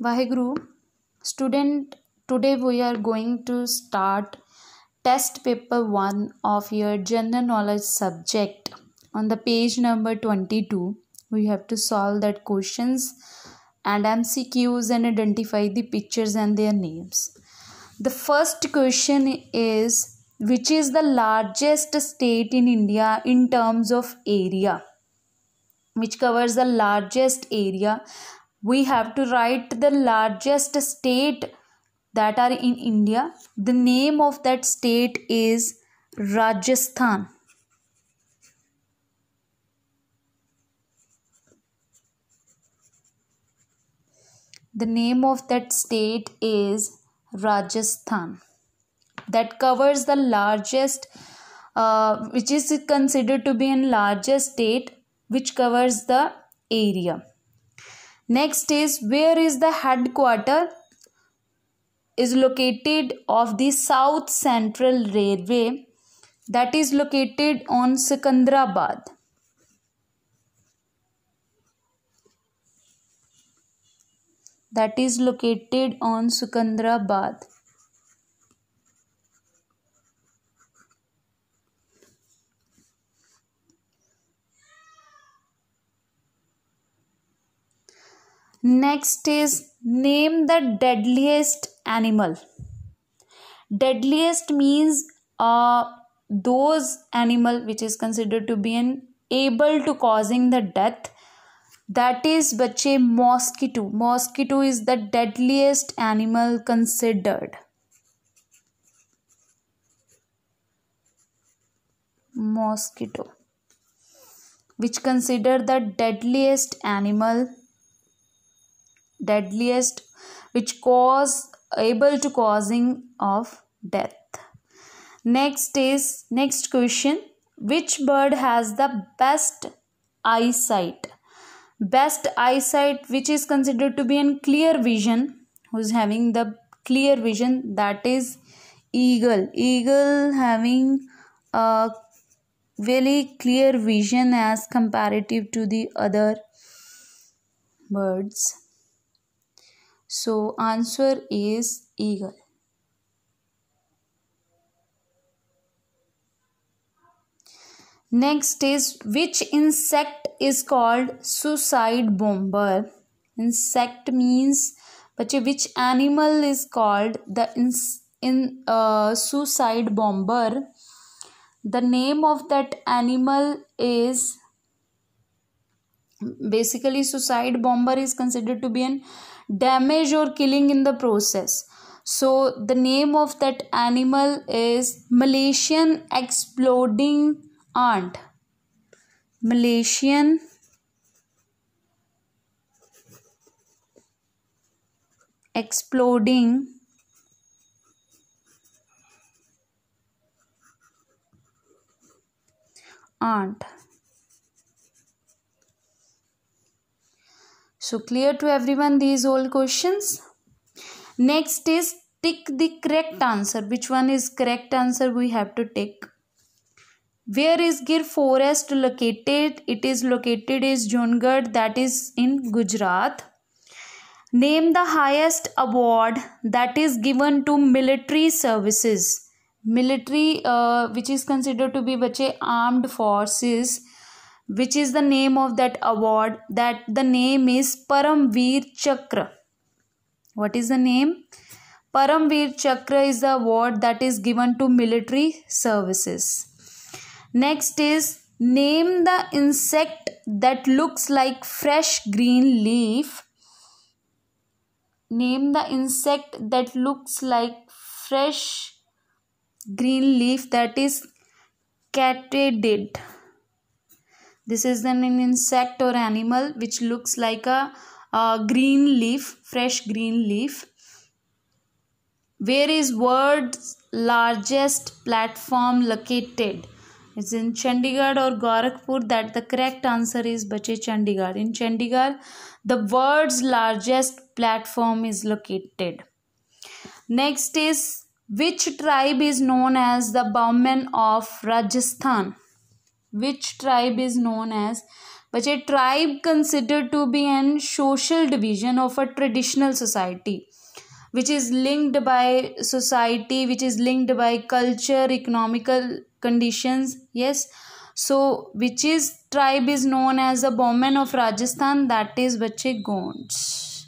Vaheguru, student, today we are going to start test paper 1 of your general knowledge subject. On the page number 22, we have to solve that questions and MCQs and identify the pictures and their names. The first question is which is the largest state in India in terms of area? which covers the largest area we have to write the largest state that are in India. The name of that state is Rajasthan. The name of that state is Rajasthan. That covers the largest, uh, which is considered to be a largest state, which covers the area. Next is where is the headquarter is located of the South Central Railway that is located on Sikandrabad. That is located on Sikandrabad. Next is name the deadliest animal. Deadliest means uh, those animal which is considered to be an able to causing the death that is bache mosquito mosquito is the deadliest animal considered mosquito which consider the deadliest animal deadliest which cause able to causing of death next is next question which bird has the best eyesight best eyesight which is considered to be in clear vision who's having the clear vision that is eagle eagle having a very clear vision as comparative to the other birds so answer is eagle. Next is which insect is called suicide bomber? Insect means but which animal is called the in, in uh, suicide bomber? The name of that animal is basically suicide bomber is considered to be an damage or killing in the process so the name of that animal is malaysian exploding ant malaysian exploding ant So clear to everyone these all questions. Next is tick the correct answer. Which one is correct answer we have to tick. Where is Gir forest located? It is located is Jungarh that is in Gujarat. Name the highest award that is given to military services. Military uh, which is considered to be bache armed forces which is the name of that award that the name is paramveer chakra what is the name paramveer chakra is the award that is given to military services next is name the insect that looks like fresh green leaf name the insect that looks like fresh green leaf that is catadid this is an insect or animal which looks like a, a green leaf, fresh green leaf. Where is world's largest platform located? It's in Chandigarh or Gorakhpur that the correct answer is Bache Chandigarh. In Chandigarh, the world's largest platform is located. Next is which tribe is known as the Bowmen of Rajasthan? which tribe is known as which a tribe considered to be an social division of a traditional society which is linked by society which is linked by culture economical conditions yes so which is tribe is known as the Bowman of Rajasthan that is Bache Gonds.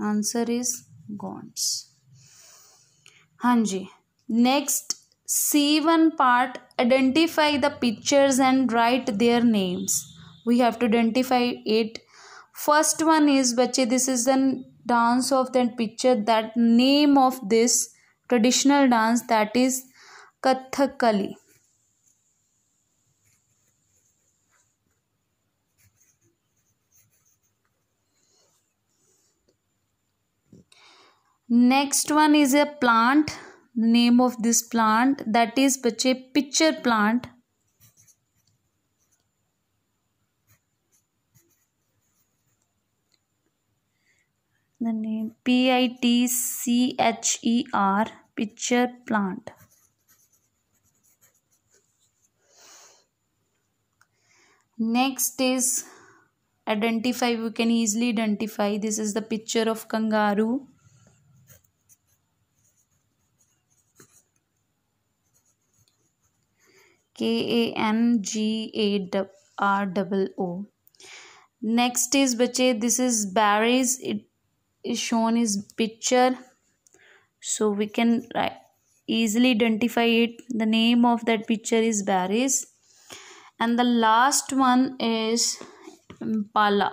Answer is Gonds. Hanji. Next C1 part identify the pictures and write their names. We have to identify it. First one is bache this is the dance of that picture that name of this traditional dance that is Kathakali. Next one is a plant name of this plant that is bache pitcher plant the name P I T C H E R pitcher plant. Next is identify, we can easily identify. This is the picture of kangaroo. K A N G A R Next is bache this is Barry's it is shown his picture so we can easily identify it the name of that picture is Barry's and the last one is Impala